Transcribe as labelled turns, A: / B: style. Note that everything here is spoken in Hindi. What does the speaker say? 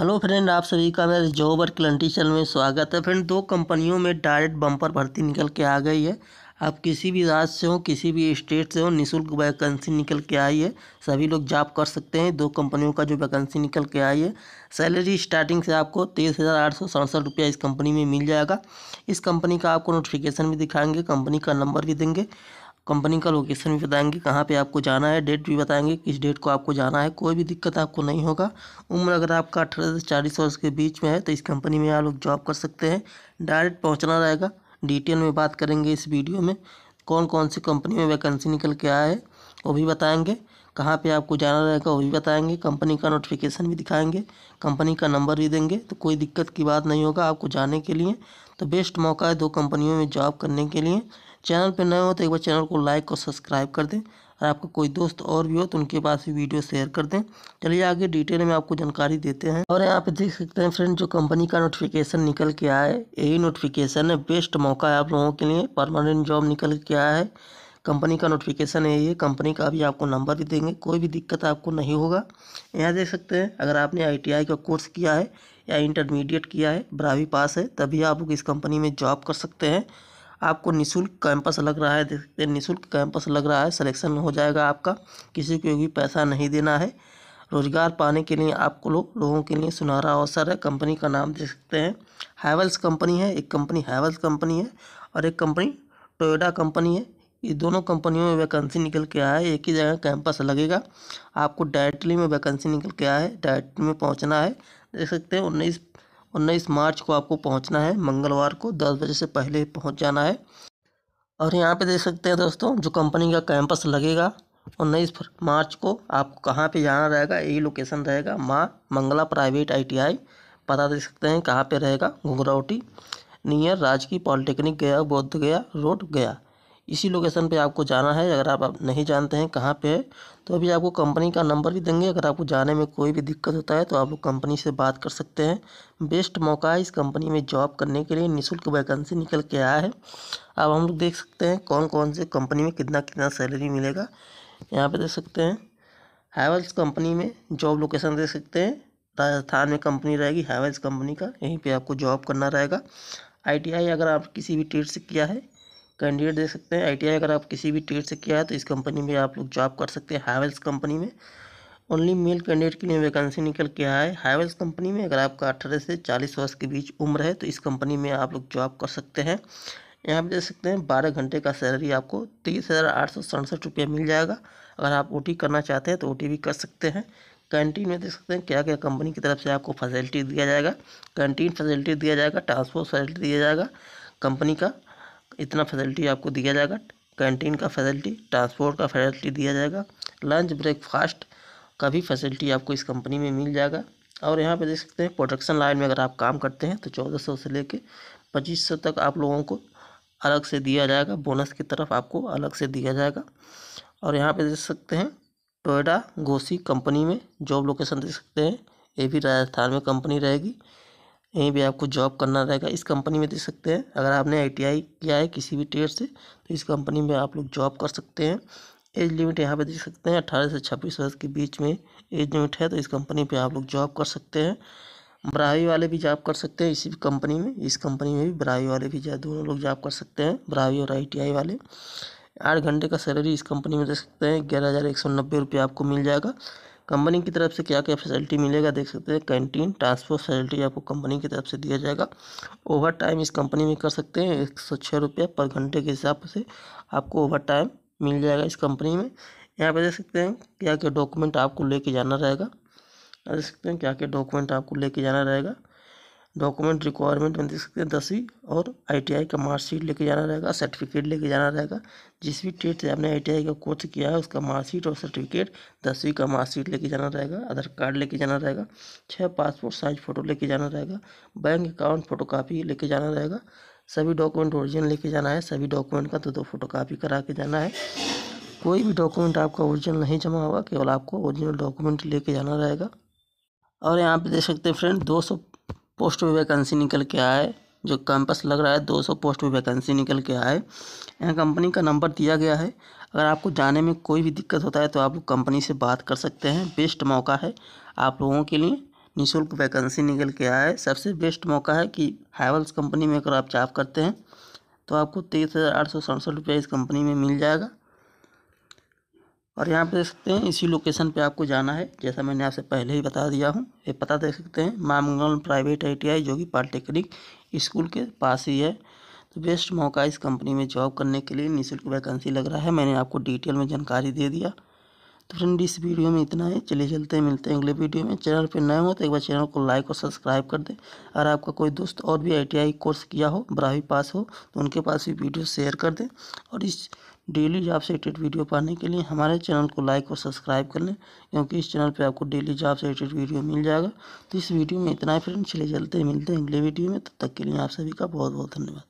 A: हेलो फ्रेंड आप सभी का मेरे जॉब और क्लंटी चैनल में स्वागत है फ्रेंड दो कंपनियों में डायरेक्ट बम्पर भर्ती निकल के आ गई है आप किसी भी राज्य से हो किसी भी स्टेट से हो निशुल्क वैकेंसी निकल के आई है सभी लोग जॉब कर सकते हैं दो कंपनियों का जो वैकेंसी निकल के आई है सैलरी स्टार्टिंग से आपको तेईस हज़ार आठ सौ सड़सठ रुपया इस कंपनी में मिल जाएगा इस कंपनी का आपको नोटिफिकेशन भी दिखाएंगे कंपनी का नंबर भी देंगे कंपनी का लोकेशन भी बताएंगे कहाँ पे आपको जाना है डेट भी बताएंगे किस डेट को आपको जाना है कोई भी दिक्कत आपको नहीं होगा उम्र अगर आपका अठारह से चालीस वर्ष के बीच में है तो इस कंपनी में आप लोग जॉब कर सकते हैं डायरेक्ट पहुँचना रहेगा डिटेल में बात करेंगे इस वीडियो में कौन कौन सी कंपनी में वैकेंसी निकल के आया है वो भी बताएँगे कहाँ पे आपको जाना रहेगा वो भी बताएंगे कंपनी का नोटिफिकेशन भी दिखाएंगे कंपनी का नंबर भी देंगे तो कोई दिक्कत की बात नहीं होगा आपको जाने के लिए तो बेस्ट मौका है दो कंपनियों में जॉब करने के लिए चैनल पर नए हो तो एक बार चैनल को लाइक और सब्सक्राइब कर दें और आपका कोई दोस्त और भी हो तो उनके पास भी वीडियो शेयर कर दें चलिए आगे डिटेल में आपको जानकारी देते हैं और यहाँ पे देख सकते हैं फ्रेंड जो कंपनी का नोटिफिकेशन निकल के आया है यही नोटिफिकेशन है बेस्ट मौका है आप लोगों के लिए परमानेंट जॉब निकल के आया है कंपनी का नोटिफिकेशन है ये कंपनी का अभी आपको नंबर भी देंगे कोई भी दिक्कत आपको नहीं होगा यहाँ देख सकते हैं अगर आपने आईटीआई का कोर्स किया है या इंटरमीडिएट किया है ब्रावी पास है तभी आप लोग इस कंपनी में जॉब कर सकते हैं आपको निशुल्क कैंपस लग रहा है देखते निःशुल्क कैंपस लग रहा है सिलेक्शन हो जाएगा आपका किसी को भी पैसा नहीं देना है रोजगार पाने के लिए आपको लो, लोगों के लिए सुनहरा अवसर है कंपनी का नाम देख सकते हैं हैवल्स कंपनी है एक कंपनी हैवल्स कंपनी है और एक कंपनी टोयोटा कंपनी है ये दोनों कंपनियों में वैकेंसी निकल के आया है एक ही जगह कैंपस लगेगा आपको डायरेक्टली में वैकेंसी निकल के आया है डायरेक्टली में पहुंचना है देख सकते हैं उन्नीस उन्नीस मार्च को आपको पहुंचना है मंगलवार को दस बजे से पहले पहुंच जाना है और यहाँ पे देख सकते हैं दोस्तों जो कंपनी का कैंपस लगेगा उन्नीस मार्च को आपको कहाँ पे जाना रहेगा यही लोकेशन रहेगा माँ मंगला प्राइवेट आईटीआई पता देख सकते हैं कहाँ पे रहेगा घुघरावटी नियर राजकीय पॉलिटेक्निक गया बौद्ध गया रोड गया इसी लोकेशन पे आपको जाना है अगर आप, नहीं जानते हैं कहाँ पे है तो अभी आपको कंपनी का नंबर भी देंगे अगर आपको जाने में कोई भी दिक्कत होता है तो आप लोग कंपनी से बात कर सकते हैं बेस्ट मौका है इस कंपनी में जॉब करने के लिए निःशुल्क वैकेंसी निकल के आया है अब हम लोग देख सकते हैं कौन कौन से कंपनी में कितना कितना सैलरी मिलेगा यहाँ पर देख सकते हैं हैवल्स कंपनी में जॉब लोकेशन देख सकते हैं राजस्थान में कंपनी रहेगी हैवल्स कंपनी का यहीं पर आपको जॉब करना रहेगा आई अगर आप किसी भी ट्रेड से किया है कैंडिडेट देख सकते हैं आई अगर आप किसी भी ट्रेड से किया है तो इस कंपनी में आप लोग जॉब कर सकते हैं हैवेल्स कंपनी में ओनली मेल कैंडिडेट के लिए वैकेंसी निकल के आए है हैवेल्स कंपनी में अगर आपका अठारह से चालीस वर्ष के बीच उम्र है तो इस कंपनी में आप लोग जॉब कर सकते हैं यहाँ पर देख सकते हैं बारह घंटे का सैलरी आपको तेईस हज़ार आठ सौ सड़सठ रुपया मिल जाएगा अगर आप ओ करना चाहते हैं तो ओ भी कर सकते हैं कैंटीन में देख सकते हैं क्या क्या कंपनी की तरफ से आपको फैसिलिटी दिया जाएगा कैंटीन फैसिलिटी दिया जाएगा ट्रांसपोर्ट फैसिलिटी दिया जाएगा कंपनी का इतना फैसिलिटी आपको दिया जाएगा कैंटीन का फैसिलिटी ट्रांसपोर्ट का फैसिलिटी दिया जाएगा लंच ब्रेकफास्ट का भी फैसिलिटी आपको इस कंपनी में मिल जाएगा और यहाँ पर देख सकते हैं प्रोडक्शन लाइन में अगर आप काम करते हैं तो चौदह सौ से लेके पच्चीस सौ तक आप लोगों को अलग से दिया जाएगा बोनस की तरफ आपको अलग से दिया जाएगा और यहाँ पर देख सकते हैं टोयोटा घोसी कंपनी में जॉब लोकेशन देख सकते हैं ये भी राजस्थान में कंपनी रहेगी यहीं भी आपको जॉब करना रहेगा इस कंपनी में दे सकते हैं अगर आपने आईटीआई किया है किसी भी ट्रेड से तो इस कंपनी में आप लोग जॉब कर सकते हैं एज लिमिट यहाँ पे देख सकते हैं अट्ठारह से छब्बीस वर्ष के बीच में एज लिमिट है तो इस कंपनी पे आप लोग जॉब कर सकते हैं ब्राही वाले भी जॉब कर सकते हैं इसी कंपनी में इस कंपनी में भी ब्राही वाले भी दोनों लोग जॉब कर सकते हैं ब्राही और आई वाले आठ घंटे का सैलरी इस कंपनी में दे सकते हैं ग्यारह हज़ार एक सौ नब्बे रुपये आपको मिल जाएगा कंपनी की तरफ से क्या क्या फैसिलिटी मिलेगा देख सकते हैं कैंटीन ट्रांसपोर्ट फैसिलिटी आपको कंपनी की तरफ से दिया जाएगा ओवर टाइम इस कंपनी में कर सकते हैं एक सौ छः रुपये पर घंटे के हिसाब से आपको ओवर टाइम मिल जाएगा इस कंपनी में यहाँ पर देख सकते हैं क्या क्या डॉक्यूमेंट आपको लेके जाना रहेगा देख सकते हैं क्या क्या डॉक्यूमेंट आपको लेके जाना रहेगा डॉक्यूमेंट रिक्वायरमेंट में देख सकते हैं दसवीं और आईटीआई का मार्कशीट लेके जाना रहेगा सर्टिफिकेट लेके जाना रहेगा जिस भी डेट से आपने आईटीआई का कोर्स किया है उसका मार्कशीट और सर्टिफिकेट दसवीं का मार्कशीट लेके जाना रहेगा आधार कार्ड लेके जाना रहेगा छः पासपोर्ट साइज फ़ोटो लेके जाना रहेगा बैंक अकाउंट फ़ोटो कापी लेके जाना रहेगा सभी डॉक्यूमेंट ओरिजिनल लेके जाना है सभी डॉक्यूमेंट का तो दो फोटो कापी करा के जाना है कोई भी डॉक्यूमेंट आपका ओरिजिनल नहीं जमा होगा केवल आपको ओरिजिनल डॉक्यूमेंट लेके जाना रहेगा और यहाँ पे देख सकते हैं फ्रेंड दो सौ पोस्ट पे वैकेंसी निकल के आए जो कैंपस लग रहा है 200 पोस्ट पे वैकेंसी निकल के आए यहाँ कंपनी का नंबर दिया गया है अगर आपको जाने में कोई भी दिक्कत होता है तो आप कंपनी से बात कर सकते हैं बेस्ट मौका है आप लोगों के लिए निःशुल्क वैकेंसी निकल के आए सबसे बेस्ट मौका है कि हैवल्स कंपनी में अगर आप जॉब करते हैं तो आपको तेईस हज़ार आठ सौ सड़सठ रुपया इस कंपनी में मिल जाएगा और यहाँ पे देख सकते हैं इसी लोकेशन पे आपको जाना है जैसा मैंने आपसे पहले ही बता दिया हूँ ये पता देख सकते हैं मामगल प्राइवेट आईटीआई जो कि पॉलिटेक्निक स्कूल के पास ही है तो बेस्ट मौका इस कंपनी में जॉब करने के लिए निःशुल्क वैकेंसी लग रहा है मैंने आपको डिटेल में जानकारी दे दिया तो फ्रेंड इस वीडियो में इतना ही चले चलते हैं मिलते हैं अगले वीडियो में चैनल पर नए हो तो एक बार चैनल को लाइक और सब्सक्राइब कर दें अगर आपका कोई दोस्त और भी आईटीआई कोर्स किया हो बारहवीं पास हो तो उनके पास भी वीडियो शेयर कर दें और इस डेली जॉब से रिलेटेड वीडियो पाने के लिए हमारे चैनल को लाइक और सब्सक्राइब कर लें क्योंकि इस चैनल पे आपको डेली जॉब से रिलेटेड वीडियो मिल जाएगा तो इस वीडियो में इतना ही फ्रेंड चले चलते मिलते हैं अगले वीडियो में तब तक के लिए आप सभी का बहुत बहुत धन्यवाद